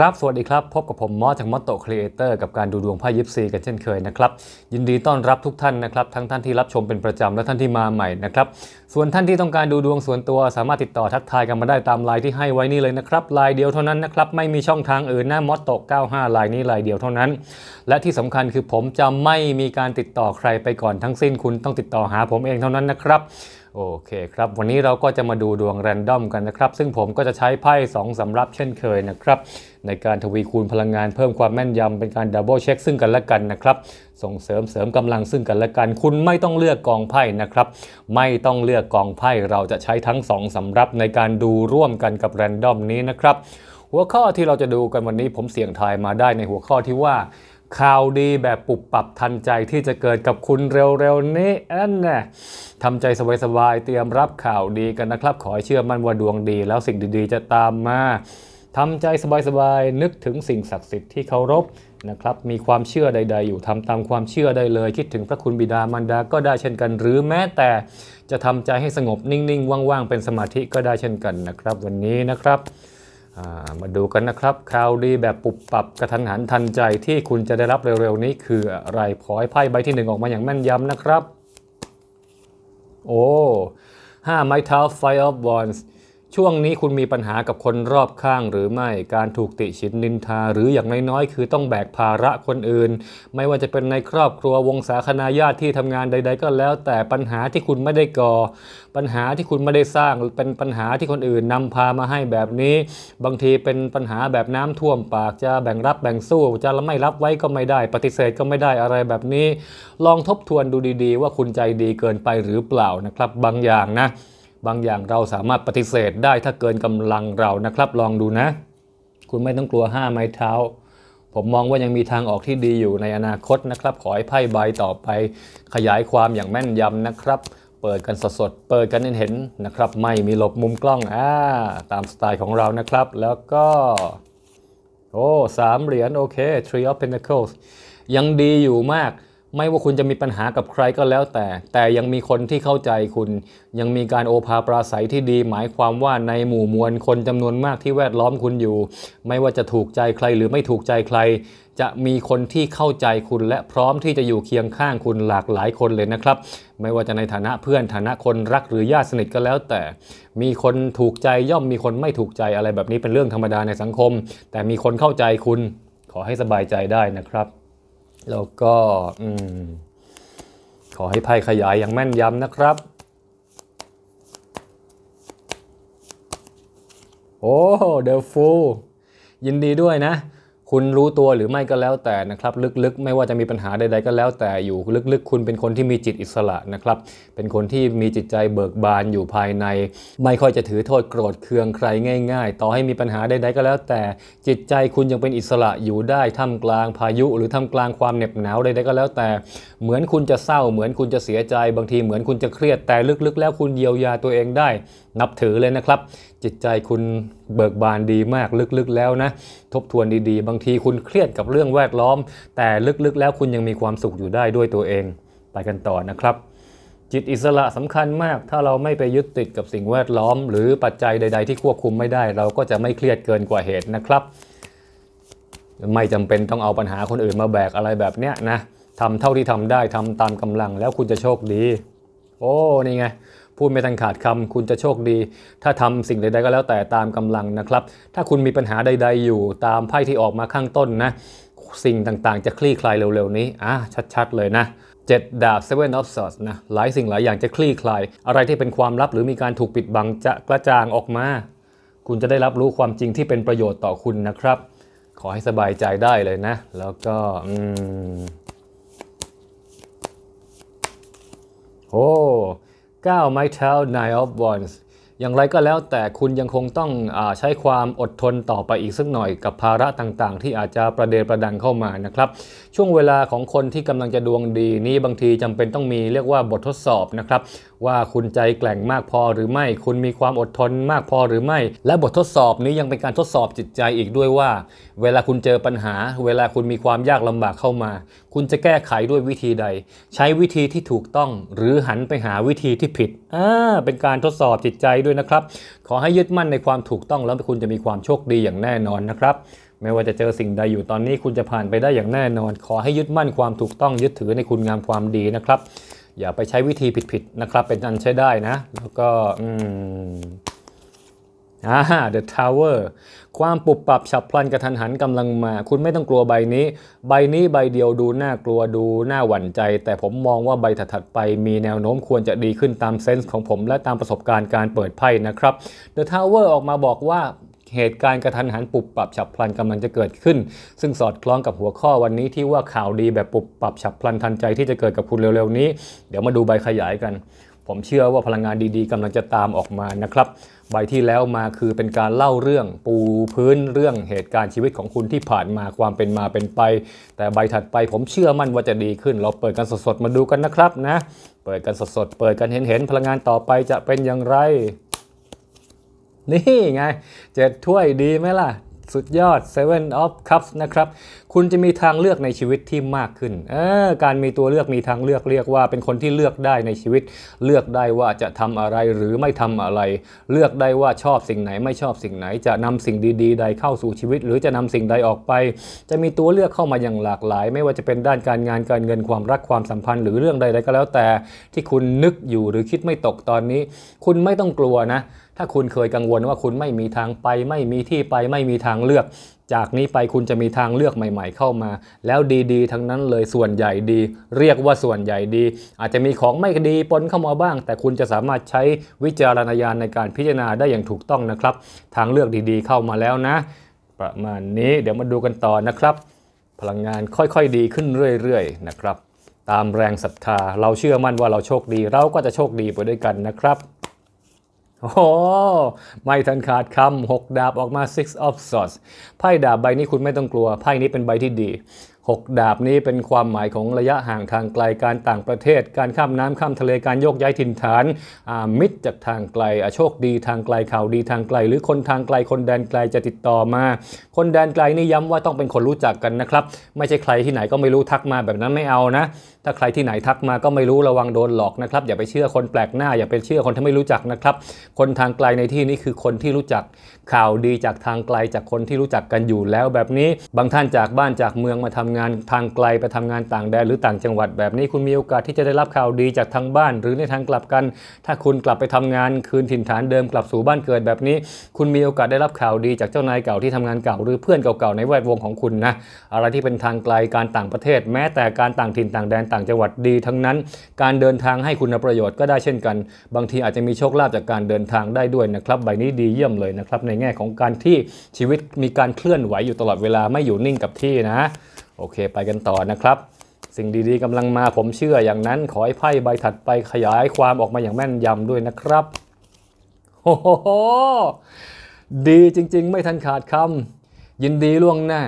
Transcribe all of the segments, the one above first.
ครับสวัสดีครับพบกับผมมอสจากมอสโตครีเอเตอร์กับการดูดวงไพ่ยิปซีกันเช่นเคยนะครับยินดีต้อนรับทุกท่านนะครับทั้งท่านที่รับชมเป็นประจำและท่านที่มาใหม่นะครับส่วนท่านที่ต้องการดูดวงส่วนตัว สามารถติดต่อทักทายกันมาได้ตามไลน์ที่ให้ไว้นี่เลยนะครับไลน์เดียวเท่านั้นนะครับไม่มีช่องทางอื่นหน้ามอสโต95ไลน์นี้ไลน์เดียวเท่านั้น และที่สำคัญคือผมจะไม่มีการติดต่อใครไปก่อนทั้งสิ้นคุณต้องติดต่อหาผมเองเท่านั้นนะครับ โอเคครับวันนี้เราก็จะมาดูดวงแรนดอมกันนะครับซึ่งผมก็จะใช้ไพ่2สำรับเช่นเคยนะครับในการทวีคูณพลังงานเพิ่มความแม่นยำ เป็นการดับเบิลเช็คซึ่งกันและกันนะครับ ส่งเสริมเสริมกำลังซึ่งกันและกัน คุณไม่ต้องเลือกกองไพ่นะครับ ไม่ต้องเลือกกองไพ่เราจะใช้ทั้งสองสำรับในการดูร่วมกันกับแรนดอมนี้นะครับ หัวข้อที่เราจะดูกันวันนี้ผมเสี่ยงทายมาได้ในหัวข้อที่ว่าข่าวดีแบบปุบปับทันใจที่จะเกิดกับคุณเร็วๆ นี้นั่นน่ะทำใจสบายๆเตรียมรับข่าวดีกันนะครับ ขอเชื่อมั่นว่าดวงดีแล้วสิ่งดีๆจะตามมาทำใจสบายๆนึกถึงสิ่งศักดิ์สิทธิ์ที่เคารพนะครับมีความเชื่อใด ๆ อยู่ทำตามความเชื่อได้เลย คิดถึงพระคุณบิดามารดาก็ได้เช่นกัน หรือแม้แต่จะทำใจให้สงบนิ่งๆว่างๆ เป็นสมาธิก็ได้เช่นกันนะครับวันนี้นะครับมาดูกันนะครับข่าวดีแบบปุบปับกระทันหันทันใจที่คุณจะได้รับเร็วๆ นี้คืออะไรขอให้ไพ่ใบที่1ออกมาอย่างแม่นยำนะครับโอ้ห้าไม้เท้า f i อ e of Wands ช่วงนี้คุณมีปัญหากับคนรอบข้างหรือไม่ การถูกติฉินนินทาหรืออย่างน้อยๆคือต้องแบกภาระคนอื่น ไม่ว่าจะเป็นในครอบครัววงศาคณาญาติที่ทำงานใดๆก็แล้วแต่ปัญหาที่คุณไม่ได้ก่อ ปัญหาที่คุณไม่ได้สร้างเป็นปัญหาที่คนอื่นนำพามาให้แบบนี้ บางทีเป็นปัญหาแบบน้ำท่วมปากจะแบ่งรับแบ่งสู้ จะไม่รับไว้ก็ไม่ได้ ปฏิเสธก็ไม่ได้อะไรแบบนี้ ลองทบทวนดูดี ๆ ว่าคุณใจดีเกินไปหรือเปล่านะครับ บางอย่างนะบางอย่างเราสามารถปฏิเสธได้ถ้าเกินกำลังเรานะครับ ลองดูนะ คุณไม่ต้องกลัวห้า ไม้เท้า ผมมองว่ายังมีทางออกที่ดีอยู่ในอนาคตนะครับ ขอให้ไพ่ใบต่อไป ขยายความอย่างแม่นยำนะครับ เปิดกันสดๆเปิดกันเห็นๆนะครับไม่มีหลบมุมกล้องอ่าตามสไตล์ของเรานะครับ แล้วก็โอ้สามเหรียญโอเค Three of Pentacles ยังดีอยู่มากไม่ว่าคุณจะมีปัญหากับใครก็แล้วแต่แต่ยังมีคนที่เข้าใจคุณ ยังมีการโอภาปราศัยที่ดี หมายความว่าในหมู่มวลคนจำนวนมากที่แวดล้อมคุณอยู่ ไม่ว่าจะถูกใจใครหรือไม่ถูกใจใคร จะมีคนที่เข้าใจคุณและพร้อมที่จะอยู่เคียงข้างคุณหลากหลายคนเลยนะครับ ไม่ว่าจะในฐานะเพื่อนฐานะคนรักหรือญาติสนิทก็แล้วแต่ มีคนถูกใจย่อมมีคนไม่ถูกใจอะไรแบบนี้เป็นเรื่องธรรมดาในสังคม แต่มีคนเข้าใจคุณขอให้สบายใจได้นะครับแล้วก็ขอให้ไพ่ขยายอย่างแม่นยำนะครับ โอ้เดลฟูยินดีด้วยนะคุณรู้ตัวหรือไม่ก็แล้วแต่นะครับ ลึกๆไม่ว่าจะมีปัญหาใดๆก็แล้วแต่อยู่ลึกๆคุณเป็นคนที่มีจิตอิสระนะครับ เป็นคนที่มีจิตใจเบิกบานอยู่ภายใน ไม่ค่อยจะถือโทษโกรธเคืองใครง่ายๆ ต่อให้มีปัญหาใดๆก็แล้วแต่จิตใจคุณยังเป็นอิสระอยู่ได้ท่ามกลางพายุ หรือท่ามกลางความเหน็บหนาวใดๆก็แล้วแต่ เหมือนคุณจะเศร้าเหมือนคุณจะเสียใจบางทีเหมือนคุณจะเครียดแต่ลึกๆ แล้วคุณเยียวยาตัวเองได้ นับถือเลยนะครับ จิตใจคุณเบิกบานดีมากลึกๆ แล้วนะ ทบทวนดีๆ บางทีคุณเครียดกับเรื่องแวดล้อม แต่ลึกๆ แล้วคุณยังมีความสุขอยู่ได้ด้วยตัวเองไปกันต่อนะครับ จิตอิสระสำคัญมากถ้าเราไม่ไปยึดติดกับสิ่งแวดล้อมหรือปัจจัยใดๆ ที่ควบคุมไม่ได้ เราก็จะไม่เครียดเกินกว่าเหตุนะครับ ไม่จำเป็นต้องเอาปัญหาคนอื่นมาแบกอะไรแบบเนี้ยนะทำเท่าที่ทำได้ทำตามกำลังแล้วคุณจะโชคดีโอ้นี่ไงพูดไม่ทันขาดคำคุณจะโชคดี ถ้าทำสิ่งใดๆก็แล้วแต่ตามกำลังนะครับ ถ้าคุณมีปัญหาใด ๆ อยู่ตามไพ่ที่ออกมาข้างต้นนะ สิ่งต่าง ๆ จะคลี่คลายเร็วๆ นี้อ่ะชัด ๆ เลยนะเจ็ดดาบเ e v e n of Swords นะ หลายสิ่งหลายอย่างจะคลี่คลาย อะไรที่เป็นความลับหรือมีการถูกปิดบังจะกระจ่างออกมา คุณจะได้รับรู้ความจริงที่เป็นประโยชน์ต่อคุณนะครับ ขอให้สบายใจได้เลยนะ แล้วก็โอ้9ไม้เท้า nine of wands อย่างไรก็แล้วแต่คุณยังคงต้องอใช้ความอดทนต่อไปอีกสักหน่อยกับภาระต่างๆ ที่อาจจะประเดประดังเข้ามานะครับช่วงเวลาของคนที่กำลังจะดวงดีนี้บางทีจำเป็นต้องมีเรียกว่าบททดสอบนะครับ ว่าคุณใจแกร่งมากพอหรือไม่คุณมีความอดทนมากพอหรือไม่ และบททดสอบนี้ยังเป็นการทดสอบจิตใจอีกด้วยว่า เวลาคุณเจอปัญหา เวลาคุณมีความยากลำบากเข้ามา คุณจะแก้ไขด้วยวิธีใด ใช้วิธีที่ถูกต้อง หรือหันไปหาวิธีที่ผิดอ่าเป็นการทดสอบจิตใจด้วยนะครับ ขอให้ยึดมั่นในความถูกต้องแล้วคุณจะมีความโชคดีอย่างแน่นอนนะครับไม่ว่าจะเจอสิ่งใดอยู่ตอนนี้คุณจะผ่านไปได้อย่างแน่นอนขอให้ยึดมั่นความถูกต้องยึดถือในคุณงามความดีนะครับ อย่าไปใช้วิธีผิดๆนะครับ เป็นอันใช้ได้นะ แล้วก็อืมอ่า The Tower ความปรับปรับฉับพลันกระทันหันกำลังมา คุณไม่ต้องกลัวใบนี้ ใบนี้ ใบเดียวดูน่ากลัวดูน่าหวั่นใจ แต่ผมมองว่าใบถัดๆไปมีแนวโน้มควรจะดีขึ้นตามเซนส์ของผม และตามประสบการณ์การเปิดไพ่นะครับ The Tower ออกมาบอกว่าเหตุการณ์กระทันหันปุบปรับฉับพลันกำลังจะเกิดขึ้น ซึ่งสอดคล้องกับหัวข้อวันนี้ที่ว่าข่าวดีแบบปุบปรับฉับพลันทันใจที่จะเกิดกับคุณเร็วๆนี้เดี๋ยวมาดูใบขยายกัน ผมเชื่อว่าพลังงานดีๆกำลังจะตามออกมานะครับ ใบที่แล้วมาคือเป็นการเล่าเรื่อง ปูพื้นเรื่อง เหตุการณ์ชีวิตของคุณที่ผ่านมาความเป็นมาเป็นไป แต่ใบถัดไปผมเชื่อมั่นว่าจะดีขึ้น เราเปิดกันสดๆมาดูกันนะครับนะ เปิดกันสดๆเปิดกันเห็นๆพลังงานต่อไปจะเป็นอย่างไรนี่ไงเจ็ดถ้วยดีไหมล่ะ สุดยอด Seven of Cups นะครับ คุณจะมีทางเลือกในชีวิตที่มากขึ้นออการมีตัวเลือกมีทางเลือกเรียกว่าเป็นคนที่เลือกได้ในชีวิต เลือกได้ว่าจะทำอะไรหรือไม่ทำอะไร เลือกได้ว่าชอบสิ่งไหนไม่ชอบสิ่งไหนจะนำสิ่งดี ๆใดเข้าสู่ชีวิตหรือจะนำสิ่งใดออกไป จะมีตัวเลือกเข้ามาอย่างหลากหลาย ไม่ว่าจะเป็นด้านการงานการเงินความรักความสัมพันธ์ หรือเรื่องใดๆก็แล้วแต่ ที่คุณนึกอยู่หรือคิดไม่ตกตอนนี้ คุณไม่ต้องกลัวนะถ้าคุณเคยกังวลว่าคุณไม่มีทางไปไม่มีที่ไปไม่มีทางเลือก จากนี้ไปคุณจะมีทางเลือกใหม่ๆเข้ามา แล้วดีๆทั้งนั้นเลยส่วนใหญ่ดี เรียกว่าส่วนใหญ่ดี อาจจะมีของไม่ดีปนเข้ามาบ้าง แต่คุณจะสามารถใช้วิจารณญาณในการพิจารณาได้อย่างถูกต้องนะครับ ทางเลือกดีๆเข้ามาแล้วนะ ประมาณนี้เดี๋ยวมาดูกันต่อนะครับ พลังงานค่อยๆดีขึ้นเรื่อยๆนะครับ ตามแรงศรัทธา เราเชื่อมั่นว่าเราโชคดีเราก็จะโชคดีไปด้วยกันนะครับโอ้ ไม่ทันขาดคำหกดาบออกมา six of swords ไพ่ดาบใบนี้คุณไม่ต้องกลัวไพ่นี้เป็นใบที่ดี6ดาบนี้เป็นความหมายของระยะห่างทางไกลการต่างประเทศ การข้ามน้ำข้ามทะเลการโยกย้ายถิ่นฐานมิตรจากทางไกลโชคดีทางไกลข่าวดีทางไกล หรือคนทางไกลคนแดนไกลจะติดต่อมา คนแดนไกลนี่ย้ำว่าต้องเป็นคนรู้จักกันนะครับ ไม่ใช่ใครที่ไหนก็ไม่รู้ทักมาแบบนั้นไม่เอานะ ถ้าใครที่ไหนทักมาก็ไม่รู้ระวังโดนหลอกนะครับอย่าไปเชื่อคนแปลกหน้าอย่าไปเชื่อคนที่ไม่รู้จักนะครับ คนทางไกลในที่นี้คือคนที่รู้จักข่าวดีจากทางไกลจากคนที่รู้จักกันอยู่แล้วแบบนี้บางท่านจากบ้านจากเมืองมาทำางานทางไกลไปทำงานต่างแดนหรือต่างจังหวัดแบบนี้คุณมีโอกาสที่จะได้รับข่าวดีจากทางบ้าน หรือในทางกลับกัน ถ้าคุณกลับไปทำงานคืนถิ่นฐานเดิมกลับสู่บ้านเกิดแบบนี้ คุณมีโอกาสได้รับข่าวดีจากเจ้านายเก่าที่ทำงานเก่า หรือเพื่อนเก่าๆ ในแวดวงของคุณนะอะไรที่เป็นทางไกลการต่างประเทศ แม้แต่การต่างถิ่นต่างแดนต่างจังหวัดดี ทั้งนั้น การเดินทางให้คุณประโยชน์ก็ได้เช่นกัน บางทีอาจจะมีโชคลาภจากการเดินทางได้ด้วยนะครับ ใบนี้ดีเยี่ยมเลยนะครับ ในแง่ของการที่ชีวิตมีการเคลื่อนไหวอยู่ตลอดเวลาไม่อยู่นิ่งกับที่นะโอเคไปกันต่อนะครับ สิ่งดีๆกำลังมาผมเชื่ออย่างนั้นขอให้ไพ่ใบถัดไปขยายความออกมาอย่างแม่นยำด้วยนะครับโอ้โหดีจริงๆ ไม่ทันขาดคำยินดีล่วงหน้า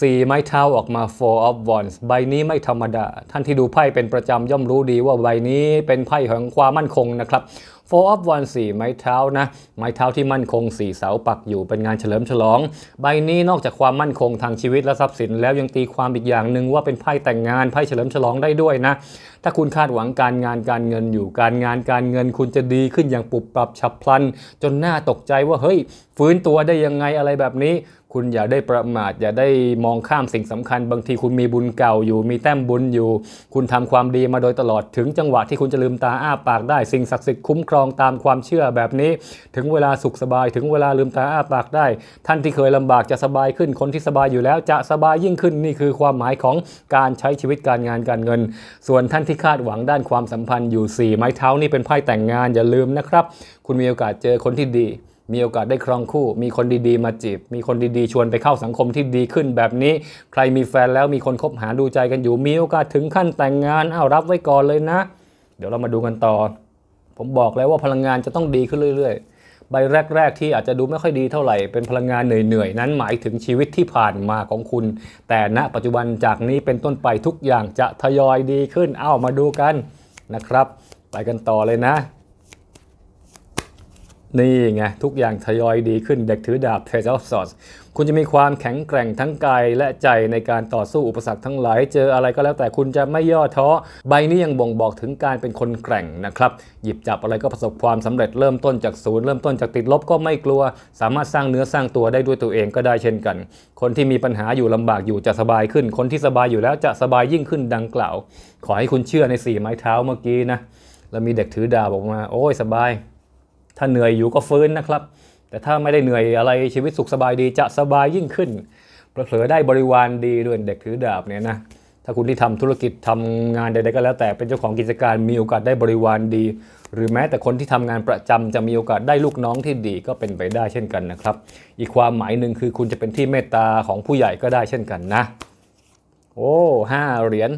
สี่ไม้เท้าออกมา four of wands ใบนี้ไม่ธรรมดา ท่านที่ดูไพ่เป็นประจำย่อมรู้ดีว่าใบนี้เป็นไพ่ของความมั่นคงนะครับ4 of 1 4ไม้เท้านะไม้เท้าที่มั่นคง4เสาปักอยู่เป็นงานเฉลิมฉลอง ใบนี้นอกจากความมั่นคงทางชีวิตและทรัพย์สินแล้วยังตีความอีกอย่างหนึ่งว่าเป็นไพ่แต่งงานไพ่เฉลิมฉลองได้ด้วยนะ ถ้าคุณคาดหวังการงานการเงินอยู่การงาน การเงินคุณจะดีขึ้นอย่างปุบปรับฉับพลันจนน่าตกใจว่าเฮ้ย ฟื้นตัวได้ยังไงอะไรแบบนี้คุณอย่าได้ประมาท อย่าได้มองข้ามสิ่งสำคัญ บางทีคุณมีบุญเก่าอยู่ มีแต้มบุญอยู่ คุณทำความดีมาโดยตลอด ถึงจังหวะที่คุณจะลืมตาอ้าปากได้สิ่งศักดิ์สิทธิ์คุ้มครองตามความเชื่อแบบนี้ ถึงเวลาสุขสบาย ถึงเวลาลืมตาอ้าปากได้ ท่านที่เคยลำบากจะสบายขึ้นคนที่สบายอยู่แล้วจะสบายยิ่งขึ้นนี่คือความหมายของการใช้ชีวิตการงานการเงิน ส่วนท่านที่คาดหวังด้านความสัมพันธ์อยู่ 4 ไม้เท้านี่เป็นไพ่แต่งงาน อย่าลืมนะครับคุณมีโอกาสเจอคนที่ดีมีโอกาสได้ครองคู่ มีคนดีๆมาจีบ มีคนดีๆชวนไปเข้าสังคมที่ดีขึ้น แบบนี้ ใครมีแฟนแล้วมีคนคบหาดูใจกันอยู่ มีโอกาสถึงขั้นแต่งงาน เอารับไว้ก่อนเลยนะ เดี๋ยวเรามาดูกันต่อ ผมบอกแล้วว่าพลังงานจะต้องดีขึ้นเรื่อย ๆ ใบแรกๆที่อาจจะดูไม่ค่อยดีเท่าไหร่ เป็นพลังงานเหนื่อยๆ นั้นหมายถึงชีวิตที่ผ่านมาของคุณ แต่ณปัจจุบันจากนี้เป็นต้นไปทุกอย่างจะทยอยดีขึ้น เอ้ามาดูกันนะครับ ไปกันต่อเลยนะนี่ไง ทุกอย่างทยอยดีขึ้นเด็กถือดาบเทเซอฟสอดคุณจะมีความแข็งแกร่งทั้งกายและใจในการต่อสู้อุปสรรคทั้งหลาย เจออะไรก็แล้วแต่คุณจะไม่ย่อท้อใบนี้ยังบ่งบอกถึงการเป็นคนแกร่งนะครับ หยิบจับอะไรก็ประสบความสำเร็จเริ่มต้นจากศูนย์ เริ่มต้นจากติดลบก็ไม่กลัว สามารถสร้างเนื้อสร้างตัวได้ด้วยตัวเองก็ได้เช่นกัน คนที่มีปัญหาอยู่ลำบากอยู่จะสบายขึ้น คนที่สบายอยู่แล้วจะสบายยิ่งขึ้นดังกล่าวขอให้คุณเชื่อในสี่ไม้เท้าเมื่อกี้นะแล้วมีเด็กถือดาบออกมาโอ้ยสบายถ้าเหนื่อยอยู่ก็ฟื้นนะครับ แต่ถ้าไม่ได้เหนื่อยอะไรชีวิตสุขสบายดีจะสบายยิ่งขึ้นเผลอได้บริวารดีด้วยเด็กถือดาบเนี่ยนะ ถ้าคุณที่ทำธุรกิจทำงานใดๆก็แล้ว แต่เป็นเจ้าของกิจการมีโอกาสได้บริวารดี หรือแม้แต่คนที่ทำงานประจำจะมีโอกาสได้ลูกน้องที่ดีก็เป็นไปได้เช่นกันนะครับ อีกความหมายหนึ่งคือคุณจะเป็นที่เมตตาของผู้ใหญ่ก็ได้เช่นกันนะ โอ้ห้าเหรียญ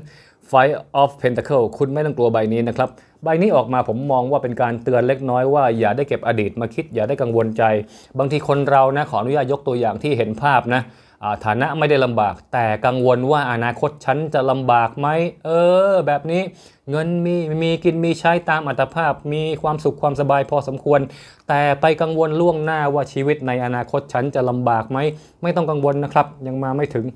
Five of Pentacle คุณไม่ต้องกลัวใบนี้นะครับใบนี้ออกมาผมมองว่าเป็นการเตือนเล็กน้อยว่าอย่าได้เก็บอดีตมาคิดอย่าได้กังวลใจ บางทีคนเรานะขออนุญาตยกตัวอย่างที่เห็นภาพนะฐานะไม่ได้ลำบาก แต่กังวลว่าอนาคตฉันจะลำบากไหมเออ แบบนี้ เงินมีมีกินมีใช้ตามอัตภาพ มีความสุขความสบายพอสมควร แต่ไปกังวลล่วงหน้าว่าชีวิต ในอนาคตฉันจะลำบากไหมไม่ต้องกังวลนะครับ ยังมาไม่ถึง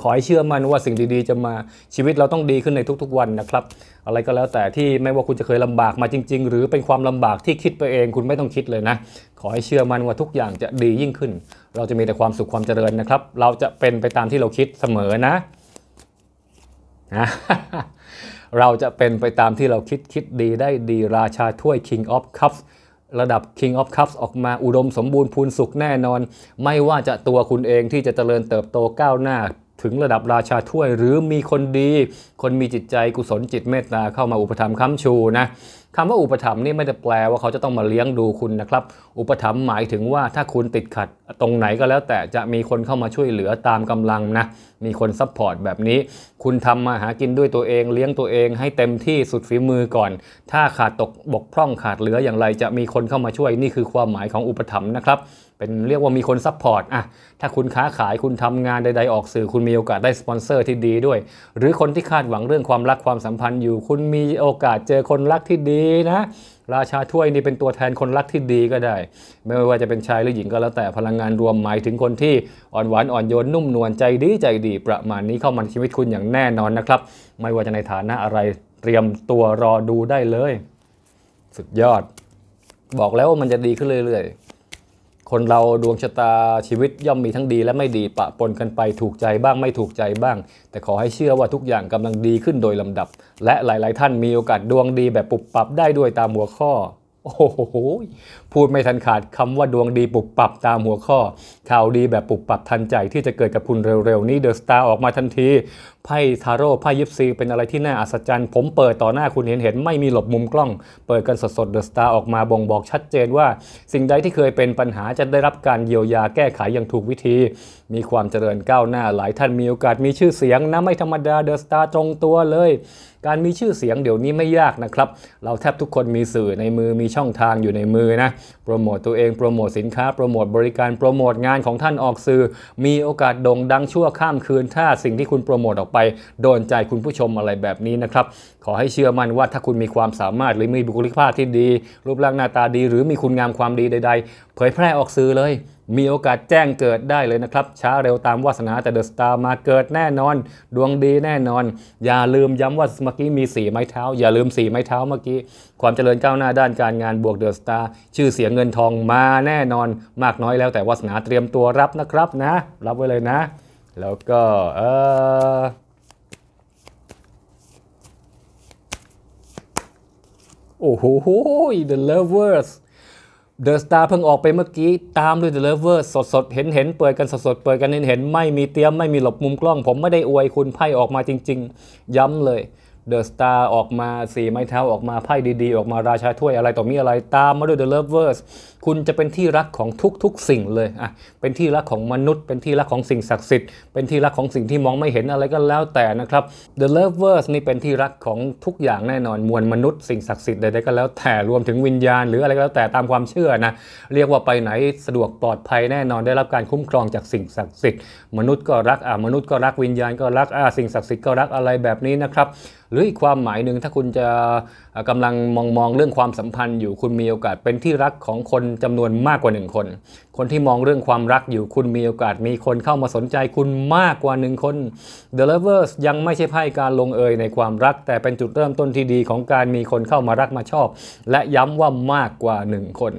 ขอให้เชื่อมั่นว่าสิ่งดีๆจะมาชีวิตเราต้องดีขึ้นในทุกๆ วันนะครับ อะไรก็แล้วแต่ที่ไม่ว่าคุณจะเคยลำบากมาจริง ๆ หรือเป็นความลำบากที่คิดไปเองคุณไม่ต้องคิดเลยนะ ขอให้เชื่อมั่นว่าทุกอย่างจะดียิ่งขึ้น เราจะมีแต่ความสุขความเจริญนะครับ เราจะเป็นไปตามที่เราคิดเสมอนะนะเราจะเป็นไปตามที่เราคิดคิดดีได้ดีราชาถ้วย King of Cups ระดับ King of Cups ออกมาอุดมสมบูรณ์พูนสุขแน่นอน ไม่ว่าจะตัวคุณเองที่จะเจริญเติบโตก้าวหน้าถึงระดับราชาถ้วย หรือมีคนดี คนมีจิตใจกุศลจิตเมตตา เข้ามาอุปถัมภ์ค้ำชูนะคำว่าอุปถัมภ์นี่ไม่ได้แปลว่าเขาจะต้องมาเลี้ยงดูคุณนะครับ อุปถัมภ์หมายถึงว่าถ้าคุณติดขัดตรงไหนก็แล้วแต่จะมีคนเข้ามาช่วยเหลือตามกำลังนะมีคนซัพพอร์ตแบบนี้ คุณทำมาหากินด้วยตัวเอง เลี้ยงตัวเองให้เต็มที่สุดฝีมือก่อน ถ้าขาดตกบกพร่องขาดเหลืออย่างไรจะมีคนเข้ามาช่วยนี่คือความหมายของอุปถัมภ์นะครับเป็นเรียกว่ามีคนซัพพอร์ตอะถ้าคุณค้าขายคุณทำงานใดๆออกสื่อ คุณมีโอกาสได้สปอนเซอร์ที่ดีด้วย หรือคนที่คาดหวังเรื่องความรักความสัมพันธ์อยู่ คุณมีโอกาสเจอคนรักที่ดีนะ ราชาถ้วยนี่เป็นตัวแทนคนรักที่ดีก็ได้ ไม่ว่าจะเป็นชายหรือหญิงก็แล้ว แต่พลังงานรวมหมายถึงคนที่อ่อนหวานอ่อนโยนนุ่มนวลใจดีใจดีประมาณนี้เข้ามาในชีวิตคุณอย่างแน่นอนนะครับ ไม่ว่าจะในฐานะอะไรเตรียมตัวรอดูได้เลยสุดยอด บอกแล้วว่ามันจะดีขึ้นเรื่อยๆคนเราดวงชะตาชีวิตย่อมมีทั้งดีและไม่ดีปะปนกันไปถูกใจบ้างไม่ถูกใจบ้าง แต่ขอให้เชื่อว่าทุกอย่างกำลังดีขึ้นโดยลำดับ และหลาย ๆ ท่านมีโอกาสดวงดีแบบปุบปับได้ด้วยตามหัวข้อ โอ้โหพูดไม่ทันขาดคำว่าดวงดีปุบปับตามหัวข้อข่าวดีแบบปุบปับทันใจที่จะเกิดกับคุณเร็วๆ นี้เดอะสตาร์ออกมาทันที ไพ่ทาโร่ไพ่ยิปซี เป็นอะไรที่น่าอัศจรรย์ ผมเปิดต่อหน้าคุณเห็นเห็นไม่มีหลบมุมกล้องเปิดกันสดๆเดอะสตาร์ออกมาบ่งบอกชัดเจนว่า สิ่งใดที่เคยเป็นปัญหาจะได้รับการเยียวยาแก้ไขอย่างถูกวิธี มีความเจริญก้าวหน้า หลายท่านมีโอกาสมีชื่อเสียงนะไม่ธรรมดาเดอะสตาร์ตรงตัวเลยการมีชื่อเสียงเดี๋ยวนี้ไม่ยากนะครับ เราแทบทุกคนมีสื่อในมือมีช่องทางอยู่ในมือนะโปรโมตตัวเองโปรโมตสินค้าโปรโมตบริการโปรโมตงานของท่านออกสื่อมีโอกาสโด่งดังชั่วข้ามคืน ถ้าสิ่งที่คุณโปรโมตออกไปโดนใจคุณผู้ชมอะไรแบบนี้นะครับ ขอให้เชื่อมั่นว่าถ้าคุณมีความสามารถหรือมีบุคลิกภาพที่ดี รูปร่างหน้าตาดีหรือมีคุณงามความดีใดๆ เผยแพร่ออกสื่อเลยมีโอกาสแจ้งเกิดได้เลยนะครับ ช้าเร็วตามวาสนาแต่เดอะสตาร์มาเกิดแน่นอนดวงดีแน่นอน อย่าลืมย้ำว่าเมื่อกี้มี4ไม้เท้า อย่าลืม4ไม้เท้าเมื่อกี้ ความเจริญก้าวหน้าด้านการงานบวกเดอะสตาร์ชื่อเสียงเงินทองมาแน่นอน มากน้อยแล้วแต่วาสนาเตรียมตัวรับนะครับนะ รับไว้เลยนะ แล้วก็เออโอ้โหะเลเวอร์สเดอะสตาร์เพิ่งออกไปเมื่อกี้ตามด้วยเดอะเลเวอร์สดสดเห็นเห็นเปิดกันสดสดเปิดกันเห็นเห็นไม่มีเตรียมไม่มีหลบมุมกล้อง ผมไม่ได้อวยคุณไพ่ออกมาจริงๆ ย้ำเลยเดอะสตาร์ออกมาสีไม้เท้าออกมา ไพ่ดีๆ ออกมาราชาถ้วยอะไรต่อมีอะไรตามมาด้วยเดอะเลเวอร์คุณจะเป็นที่รักของทุกๆสิ่งเลย อ่ะ เป็นที่รักของมนุษย์ เป็นที่รักของสิ่งศักดิ์สิทธิ์ เป็นที่รักของสิ่งที่มองไม่เห็นอะไรก็แล้วแต่นะครับ The Lovers นี่เป็นที่รักของทุกอย่างแน่นอนมวลมนุษย์สิ่งศักดิ์สิทธิ์ใดๆก็แล้วแต่รวมถึงวิญญาณหรืออะไรก็แล้วแต่ตามความเชื่อนะเรียกว่าไปไหนสะดวกปลอดภัยแน่นอนได้รับการคุ้มครองจากสิ่งศักดิ์สิทธิ์มนุษย์ก็รักอ่ะมนุษย์ก็รักวิญญาณก็รักอ่ะสิ่งศักดิ์สิทธิ์ก็รักอะไรแบบนี้นะครับหรืออีกความหมายหนึ่งถ้าคุณจะกำลังมองมองเรื่องความสัมพันธ์ อยู่คุณมีโอกาสเป็นที่รักของคนจำนวนมากกว่า 1 คน คนที่มองเรื่องความรักอยู่คุณมีโอกาสมีคนเข้ามาสนใจคุณมากกว่า 1 คน The Lovers ยังไม่ใช่ไพ่การลงเอยในความรัก แต่เป็นจุดเริ่มต้นที่ดีของการมีคนเข้ามารักมาชอบ และย้ำว่ามากกว่า 1 คน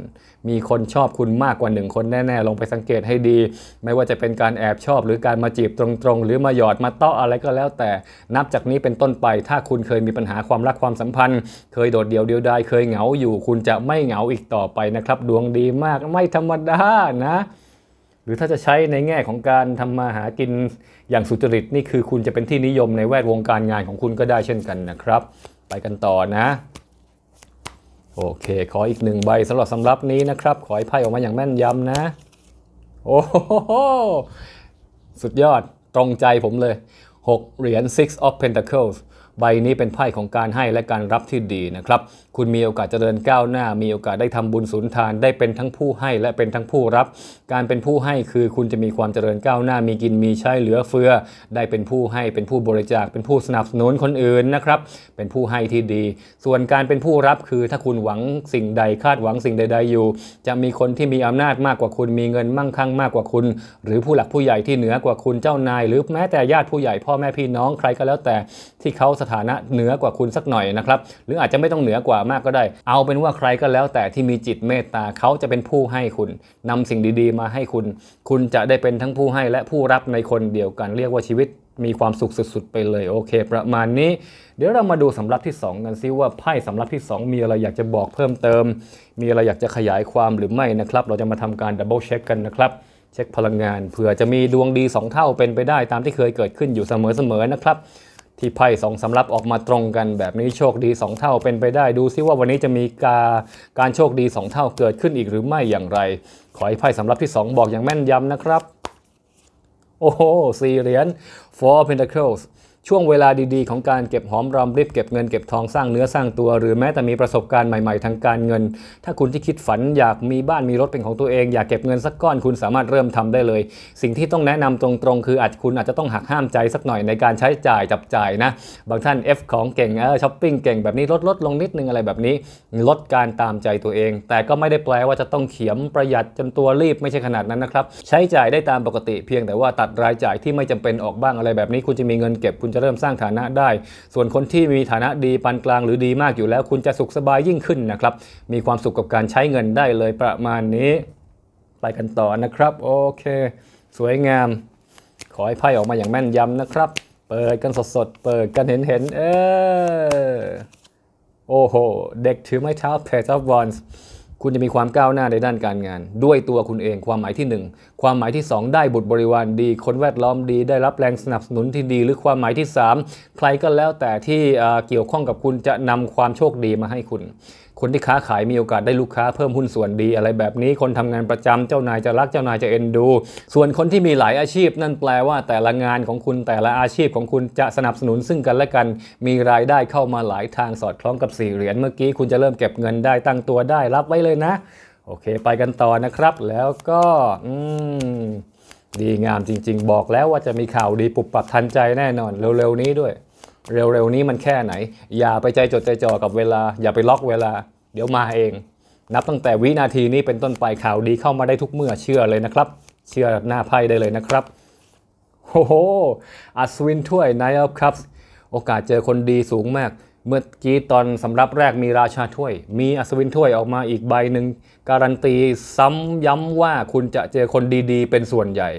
มีคนชอบคุณมากกว่าหนึ่งคนแน่ๆ ลองไปสังเกตให้ดี ไม่ว่าจะเป็นการแอบชอบ หรือการมาจีบตรงๆ หรือมาหยอดมาเตาะอะไรก็แล้ว แต่นับจากนี้เป็นต้นไป ถ้าคุณเคยมีปัญหาความรักความสัมพันธ์ เคยโดดเดี่ยวเดียวดายเคยเหงาอยู่ คุณจะไม่เหงาอีกต่อไปนะครับ ดวงดีมาก ไม่ธรรมดานะ หรือถ้าจะใช้ในแง่ของการทำมาหากินอย่างสุจริตนี่คือคุณจะเป็นที่นิยมในแวดวงการงานของคุณก็ได้เช่นกันนะครับ ไปกันต่อนะโอเค ขออีกหนึ่งใบสำหรับสำรับนี้นะครับ ขอให้ไพ่ออกมาอย่างแม่นยำนะ โอ้โห สุดยอดตรงใจผมเลย 6เหรียญ Six of Pentacles ใบนี้เป็นไพ่ของการให้และการรับที่ดีนะครับคุณมีโอกาสเจริญก้าวหน้ามีโอกาสได้ทำบุญสุนทานได้เป็นทั้งผู้ให้และเป็นทั้งผู้รับ การเป็นผู้ให้คือคุณจะมีความเจริญก้าวหน้ามีกินมีใช้เหลือเฟือได้เป็นผู้ให้เป็นผู้บริจาค เป็นผู้สนับสนุนคนอื่นนะครับเป็นผู้ให้ที่ดี ส่วนการเป็นผู้รับคือถ้าคุณหวังสิ่งใดคาดหวังสิ่งใด ๆอยู่ จะมีคนที่มีอำนาจมากกว่าคุณมีเงินมั่งคั่งมากกว่าคุณหรือผู้หลักผู้ใหญ่ที่เหนือกว่าคุณเจ้านาย หรือแม้แต่ญาติผู้ใหญ่พ่อแม่พี่น้องใครก็แล้วแต่ที่เขาสถานะเหนือกว่าคุณสักหน่อยนะครับหรืออาจจะไม่ต้องเหนือกว่าามากก็ได้ เอาเป็นว่าใครก็แล้วแต่ที่มีจิตเมตตาเขาจะเป็นผู้ให้คุณ นำสิ่งดีๆ มาให้คุณ คุณจะได้เป็นทั้งผู้ให้และผู้รับในคนเดียวกัน เรียกว่าชีวิต มีความสุขสุด ๆไปเลยโอเค ประมาณนี้ เดี๋ยวเรามาดูสำรับที่ 2 กันซิว่าไพ่สำรับที่ 2 มีอะไรอยากจะบอกเพิ่มเติม มีอะไรอยากจะขยายความหรือไม่นะครับ เราจะมาทำการดับเบิลเช็คกันนะครับเช็คพลังงานเผื่อจะมีดวงดี 2เท่าเป็นไปได้ตามที่เคยเกิดขึ้นอยู่เสมอๆนะครับที่ไพ่สองสำรับออกมาตรงกันแบบนี้โชคดี 2 เท่าเป็นไปได้ ดูซิว่าวันนี้จะมีการการโชคดี 2 เท่าเกิดขึ้นอีกหรือไม่อย่างไร ขอให้ไพ่สำรับที่ 2 บอกอย่างแม่นยำนะครับ โอ้โหสี่เหรียญ four pentacles ช่วงเวลาดีๆของการเก็บหอมรอมริบเก็บเงินเก็บทองสร้างเนื้อสร้างตัว หรือแม้แต่มีประสบการณ์ใหม่ ๆ ทางการเงิน ถ้าคุณที่คิดฝันอยากมีบ้านมีรถเป็นของตัวเองอยากเก็บเงินสักก้อนคุณสามารถเริ่มทำได้เลย สิ่งที่ต้องแนะนำตรงๆคืออาจคุณอาจจะต้องหักห้ามใจสักหน่อยในการใช้จ่ายจับจ่ายนะ บางท่าน F ของเก่งเออช้อปปิ้งเก่งแบบนี้ลดลดลงนิดนึงอะไรแบบนี้ลดการตามใจตัวเอง แต่ก็ไม่ได้แปลว่าจะต้องเขียมประหยัดจนตัวรีบไม่ใช่ขนาดนั้นนะครับใช้จ่ายได้ตามปกติ เพียงแต่ว่าตัดรายจ่ายที่ไม่จำเป็นออกบ้างอะไรแบบนี้คุณจะมีเงินเก็บคุณจะเริ่มสร้างฐานะได้ ส่วนคนที่มีฐานะดีปานกลางหรือดีมากอยู่แล้ว คุณจะสุขสบายยิ่งขึ้นนะครับ มีความสุขกับการใช้เงินได้เลยประมาณนี้ ไปกันต่อนะครับโอเค สวยงามขอให้ไพ่ออกมาอย่างแม่นยำนะครับ เปิดกันสดๆ เปิดกันเห็นเห็นเออโอ้โหเด็กถือไม้เท้าเพจออฟวอ์คุณจะมีความก้าวหน้าในด้านการงาน ด้วยตัวคุณเอง ความหมายที่1ความหมายที่ 2 ได้บุตรบริวารดี คนแวดล้อมดีได้รับแรงสนับสนุนที่ดี หรือความหมายที่ 3 ใครก็แล้วแต่ที่เกี่ยวข้องกับคุณจะนำความโชคดีมาให้คุณ คนที่ค้า ขายมีโอกาสได้ลูกค้าเพิ่มหุ้นส่วนดี อะไรแบบนี้คนทำงานประจำเจ้านายจะรักเจ้านายจะเอ็นดู ส่วนคนที่มีหลายอาชีพ นั่นแปลว่าแต่ละงานของคุณแต่ละอาชีพของคุณจะสนับสนุนซึ่งกันและกันมีรายได้เข้ามาหลายทางสอดคล้องกับสี่เหรียญเมื่อกี้คุณจะเริ่มเก็บเงินได้ตั้งตัวได้รับไว้เลยนะโอเค ไปกันต่อนะครับแล้วก็ดีงามจริงๆ บอกแล้วว่าจะมีข่าวดีปุบปับทันใจแน่นอน เร็วๆนี้ด้วยเร็วๆนี้มันแค่ไหน อย่าไปใจจดใจจ่อกับเวลาอย่าไปล็อกเวลา เดี๋ยวมาเอง นับตั้งแต่วินาทีนี้เป็นต้นไปข่าวดีเข้ามาได้ทุกเมื่อเชื่อเลยนะครับ เชื่อหน้าไพ่ได้เลยนะครับโอ้โหอัศวินถ้วยไนท์อัพครับโอกาสเจอคนดีสูงมากเมื่อกี้ตอนสำรับแรกมีราชาถ้วย มีอัศวินถ้วยออกมาอีกใบหนึ่ง การันตีซ้ำย้ำว่าคุณจะเจอคนดีๆ เป็นส่วนใหญ่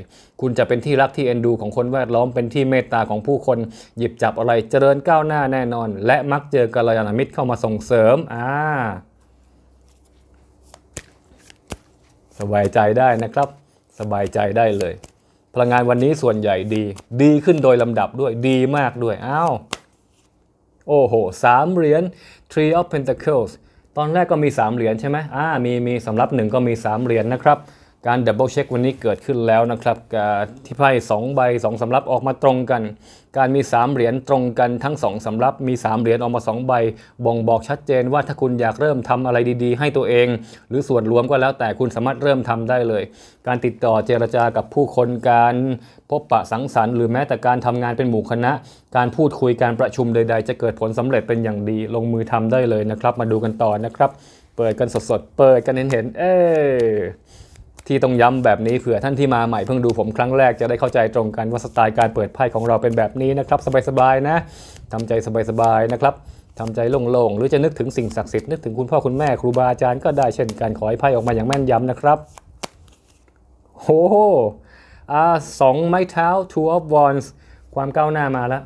คุณจะเป็นที่รักที่เอ็นดูของคนแวดล้อมเป็นที่เมตตาของผู้คนหยิบจับอะไรเจริญก้าวหน้าแน่นอน และมักเจอกัลยาณมิตรเข้ามาส่งเสริมอ่าสบายใจได้นะครับ สบายใจได้เลย พลังงานวันนี้ส่วนใหญ่ดี ดีขึ้นโดยลำดับด้วยดีมากด้วยอ้าวโอ้โห สามเหรียญ Three of Pentacles ตอนแรกก็มี3เหรียญใช่ไหมอ่า มีมีสำรับหนึ่งก็มี3เหรียญนนะครับการดับเบิลเช็ควันนี้เกิดขึ้นแล้วนะครับที่ไพ่สองใบสองสำรับออกมาตรงกัน การมี 3 เหรียญตรงกันทั้ง 2 สำรับมี 3 เหรียญออกมา 2 ใบ บ่งบอกชัดเจนว่าถ้าคุณอยากเริ่มทำอะไรดี ๆ ให้ตัวเอง หรือส่วนรวมก็แล้วแต่คุณสามารถเริ่มทำได้เลย การติดต่อเจรจากับผู้คนการพบปะสังสรรค์หรือแม้แต่การทำงานเป็นหมู่คณะ การพูดคุยการประชุมใดๆจะเกิดผลสำเร็จเป็นอย่างดีลงมือทำได้เลยนะครับ มาดูกันต่อนะครับ เปิดกันสดๆเปิดกันเห็นๆเอ๊ที่ต้องย้ำแบบนี้เผื่อท่านที่มาใหม่เพิ่งดูผมครั้งแรกจะได้เข้าใจตรงกันว่าสไตล์การเปิดไพ่ของเราเป็นแบบนี้นะครับสบายๆนะ ทำใจสบายๆนะครับทำใจโล่งๆหรือจะนึกถึงสิ่งศักดิ์สิทธิ์นึกถึงคุณพ่อคุณแม่ครูบาอาจารย์ก็ได้เช่นกันขอให้ไพ่ออกมาอย่างแม่นยำนะครับโอ้โหสองไม้เท้า two of wands ความก้าวหน้ามาแล้ว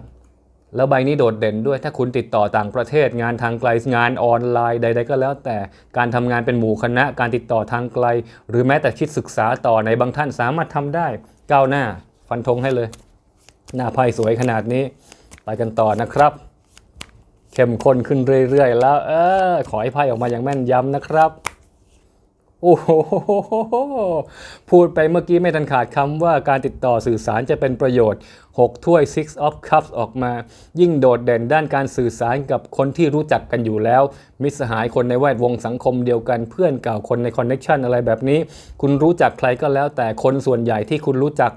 แล้วใบนี้โดดเด่นด้วยถ้าคุณติดต่อต่างประเทศงานทางไกลงานออนไลน์ใดๆก็แล้วแต่การทำงานเป็นหมู่คณะ การติดต่อทางไกล หรือแม้แต่คิดศึกษาต่อในบางท่านสามารถทำได้ ก้าวหน้า ฟันธงให้เลย หน้าไพ่สวยขนาดนี้ ไปกันต่อนะครับ เข้มข้นขึ้นเรื่อยๆแล้ว เออขอให้ไพ่ออกมาอย่างแม่นยำนะครับโอ้โหพูดไปเมื่อกี้ไม่ทันขาดคำว่า การติดต่อสื่อสารจะเป็นประโยชน์6 ถ้วย Six of Cups ออกมายิ่งโดดเด่นด้านการสื่อสารกับคนที่รู้จักกันอยู่แล้วมิสหายคนในแวดวงสังคมเดียวกันเพื่อนเก่าคนในคอนเน็ชันอะไรแบบนี้ คุณรู้จักใครก็แล้ว แต่คนส่วนใหญ่ที่คุณรู้จัก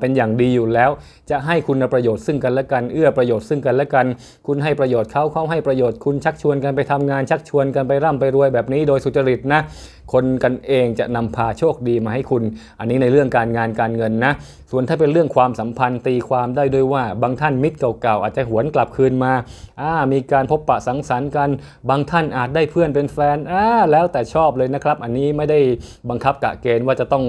เป็นอย่างดีอยู่แล้ว จะให้คุณประโยชน์ซึ่งกันและกัน เอื้อประโยชน์ซึ่งกันและกัน คุณให้ประโยชน์เขาเขาให้ประโยชน์ คุณชักชวนกันไปทำงานชักชวนกันไปร่ำไปรวยแบบนี้โดยสุจริตนะคนกันเองจะนำพาโชคดีมาให้คุณ อันนี้ในเรื่องการงานการเงินนะส่วนถ้าเป็นเรื่องความสัมพันธ์ตีความได้ด้วยว่าบางท่านมิตรเก่าๆ อาจจะหวนกลับคืนมา อ่า มีการพบปะสังสรรค์กัน บางท่านอาจได้เพื่อนเป็นแฟน อ่า แล้วแต่ชอบเลยนะครับ อันนี้ไม่ได้บังคับกะเกณฑ์ว่าจะต้อง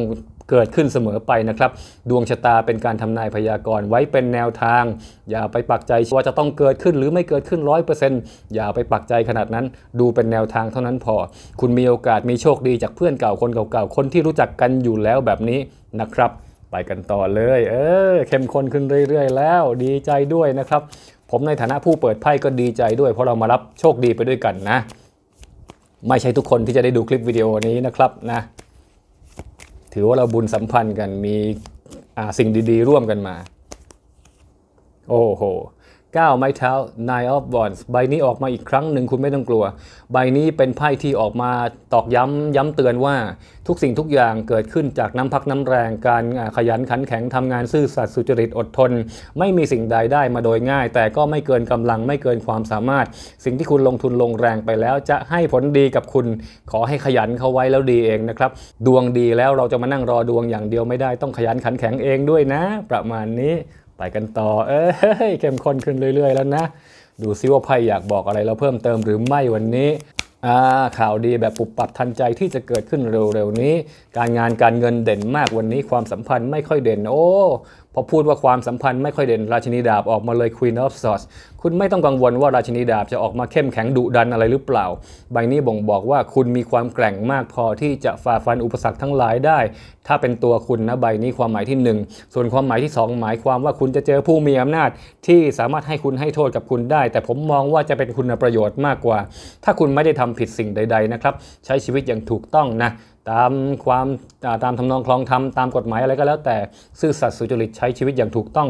เกิดขึ้นเสมอไปนะครับ ดวงชะตาเป็นการทำนายพยากรณ์ไว้เป็นแนวทาง อย่าไปปักใจ ว่าจะต้องเกิดขึ้นหรือไม่เกิดขึ้นร้อยเปอร์เซ็นต์อย่าไปปักใจขนาดนั้น ดูเป็นแนวทางเท่านั้นพอ คุณมีโอกาส มีโชคดีจากเพื่อนเก่าคนเก่าๆ คนที่รู้จักกันอยู่แล้วแบบนี้นะครับไปกันต่อเลย เออเข้มข้นขึ้นเรื่อยๆแล้วดีใจด้วยนะครับ ผมในฐานะผู้เปิดไพ่ก็ดีใจด้วย เพราะเรามารับโชคดีไปด้วยกันนะ ไม่ใช่ทุกคนที่จะได้ดูคลิปวิดีโอนี้นะครับนะ ถือว่าเราบุญสัมพันธ์กันมีสิ่งดีๆ ร่วมกันมา โอ้โห9ไม้เท้า Nine of Wands ใบนี้ออกมาอีกครั้งหนึ่งคุณไม่ต้องกลัว ใบนี้เป็นไพ่ที่ออกมาตอกย้ำย้ำเตือนว่า ทุกสิ่งทุกอย่างเกิดขึ้นจากน้ำพักน้ำแรงการขยันขันแข็งทำงานซื่อสัตย์สุจริตอดทน ไม่มีสิ่งใดได้มาโดยง่ายแต่ก็ไม่เกินกำลังไม่เกินความสามารถ สิ่งที่คุณลงทุนลงแรงไปแล้วจะให้ผลดีกับคุณขอให้ขยันเข้าไว้แล้วดีเองนะครับดวงดีแล้วเราจะมานั่งรอดวงอย่างเดียวไม่ได้ต้องขยันขันแข็งเองด้วยนะ ประมาณนี้ไปกันต่อ เอ้ย เข้มข้นขึ้นเรื่อย ๆแล้วนะ ดูซิว่าไพ่อยากบอกอะไรเราเพิ่มเติมหรือไม่วันนี้อ่าข่าวดีแบบปุบปับทันใจที่จะเกิดขึ้นเร็วๆนี้ การงานการเงินเด่นมากวันนี้ความสัมพันธ์ไม่ค่อยเด่น โอ้พอพูดว่าความสัมพันธ์ไม่ค่อยเด่นราชินีดาบออกมาเลย Queen of Swords คุณไม่ต้องกังวลว่าราชินีดาบจะออกมาเข้มแข็งดุดันอะไรหรือเปล่า ใบนี้บ่งบอกว่าคุณมีความแกร่งมาก พอที่จะฝ่าฟันอุปสรรคทั้งหลายได้ ถ้าเป็นตัวคุณนะ ใบนี้ความหมายที่1ส่วนความหมายที่ 2 หมายความว่าคุณจะเจอผู้มีอำนาจ ที่สามารถให้คุณให้โทษกับคุณได้ แต่ผมมองว่าจะเป็นคุณประโยชน์มากกว่า ถ้าคุณไม่ได้ทำผิดสิ่งใดๆนะครับใช้ชีวิตอย่างถูกต้องนะตามความตามทำนองคลองธรรมตามกฎหมายอะไรก็แล้ว แต่ซื่อสัตย์สุจริตใช้ชีวิตอย่างถูกต้อง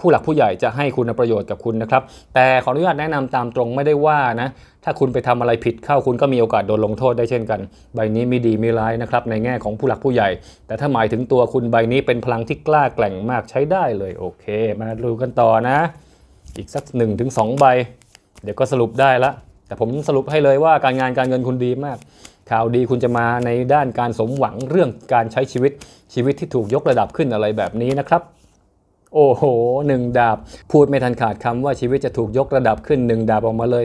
ผู้หลักผู้ใหญ่จะให้คุณประโยชน์กับคุณนะครับ แต่ขออนุญาตแนะนำตามตรงไม่ได้ว่านะถ้าคุณไปทำอะไรผิดเข้าคุณก็มีโอกาสโดนลงโทษได้เช่นกัน ใบนี้มีดีมีร้ายนะครับในแง่ของผู้หลักผู้ใหญ่ แต่ถ้าหมายถึงตัวคุณใบนี้เป็นพลังที่กล้าแกร่งมากใช้ได้เลยโอเค มาดูกันต่อนะ อีกสัก1นถึงสใบ เดี๋ยวก็สรุปได้ละแต่ผมสรุปให้เลยว่าการงานการเงินคุณดีมากข่าวดีคุณจะมาในด้านการสมหวังเรื่องการใช้ชีวิตชีวิตที่ถูกยกระดับขึ้นอะไรแบบนี้นะครับ โอ้โหหนึ่งดาบ พูดไม่ทันขาดคำว่าชีวิตจะถูกยกระดับขึ้นหนึ่งดาบออกมาเลย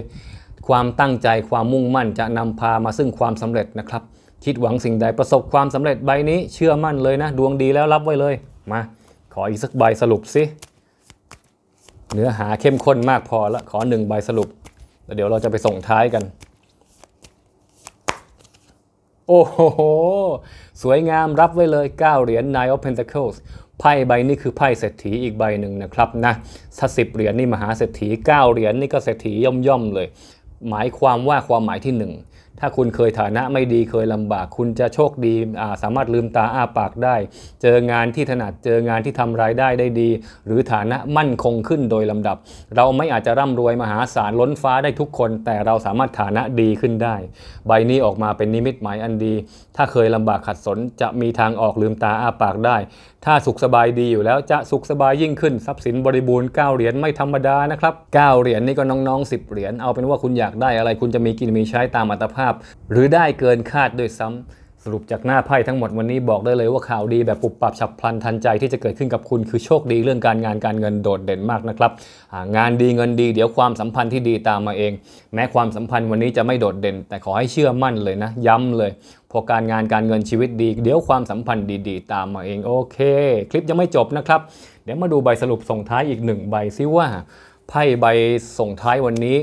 ความตั้งใจความมุ่งมั่นจะนำพามาซึ่งความสำเร็จนะครับ คิดหวังสิ่งใดประสบความสำเร็จใบนี้เชื่อมั่นเลยนะดวงดีแล้วรับไว้เลยมา ขออีกสักใบสรุปสิเนื้อหาเข้มข้นมากพอละขอหนึ่งใบสรุปแล้วเดี๋ยวเราจะไปส่งท้ายกันโอ้โห สวยงามรับไว้เลย 9 เหรียญ Nine of Pentacles ไพ่ใบนี้คือไพ่เศรษฐีอีกใบหนึ่งนะครับนะสัสิบเหรียญนี่มหาเศรษฐี9 เหรียญนี่ก็เศรษฐีย่อมๆเลย หมายความว่าความหมายที่ 1ถ้าคุณเคยฐานะไม่ดีเคยลำบาก คุณจะโชคดีสามารถลืมตาอ้าปากได้ เจองานที่ถนัดเจองานที่ทำรายได้ได้ดี หรือฐานะมั่นคงขึ้นโดยลำดับ เราไม่อาจจะร่ำรวยมหาศาลล้นฟ้าได้ทุกคนแต่เราสามารถฐานะดีขึ้นได้ ใบนี้ออกมาเป็นนิมิตหมายอันดี ถ้าเคยลำบากขัดสนจะมีทางออกลืมตาอ้าปากได้ถ้าสุขสบายดีอยู่แล้วจะสุขสบายยิ่งขึ้นทรัพย์สินบริบูรณ์ 9 เหรียญไม่ธรรมดานะครับ 9 เหรียญนนี่ก็น้อง ๆ 10 เหรียญ เอาเป็นว่าคุณอยากได้อะไร คุณจะมีกินมีใช้ตามอัตภาพ หรือได้เกินคาดด้วยซ้ำสรุปจากหน้าไพ่ทั้งหมดวันนี้บอกได้เลยว่าข่าวดีแบบปุบปับฉับพลันทันใจที่จะเกิดขึ้นกับคุณคือโชคดีเรื่องการงานการเงินโดดเด่นมากนะครับ งานดีเงินดี เดี๋ยวความสัมพันธ์ที่ดีตามมาเอง แม้ความสัมพันธ์วันนี้จะไม่โดดเด่น แต่ขอให้เชื่อมั่นเลยนะ ย้ำเลยพอการงานการเงินชีวิตดี เดี๋ยวความสัมพันธ์ดีๆ ตามมาเองโอเค คลิปยังไม่จบนะครับ เดี๋ยวมาดูใบสรุปส่งท้ายอีกหนึ่งใบซิว่า ไพ่ใบส่งท้ายวันนี้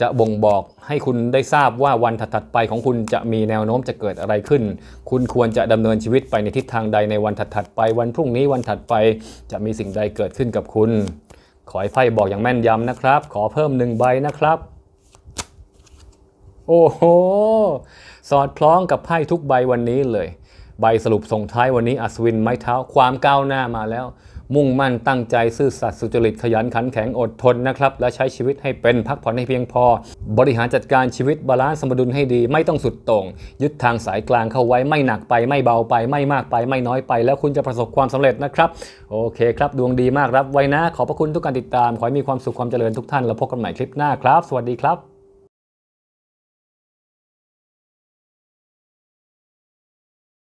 จะบ่งบอกให้คุณได้ทราบว่าวันถัดๆไปของคุณจะมีแนวโน้มจะเกิดอะไรขึ้น คุณควรจะดำเนินชีวิตไปในทิศทางใดในวันถัดๆไป วันพรุ่งนี้ วันถัดไปจะมีสิ่งใดเกิดขึ้นกับคุณ ขอให้ไพ่บอกอย่างแม่นยำนะครับ ขอเพิ่มหนึ่งใบนะครับ โอ้โห สอดคล้องกับไพ่ทุกใบวันนี้เลย ใบสรุปส่งท้ายวันนี้อัศวินไม้เท้าความก้าวหน้ามาแล้วมุ่งมั่นตั้งใจซื่อสัตย์สุจริต ขยันขันแข็งอดทนนะครับและใช้ชีวิตให้เป็นพักผ่อนให้เพียงพอ บริหารจัดการชีวิต บาลานซ์สมดุลให้ดีไม่ต้องสุดตรงยึดทางสายกลางเข้าไว้ไม่หนักไป ไม่เบาไป ไม่มากไป ไม่น้อยไป แล้วคุณจะประสบความสำเร็จนะครับ โอเคครับดวงดีมากรับไว้นะ ขอบพระคุณทุกการติดตามขอให้มีความสุขความเจริญทุกท่านแล้วพบกันใหม่คลิปหน้าครับ สวัสดีครับ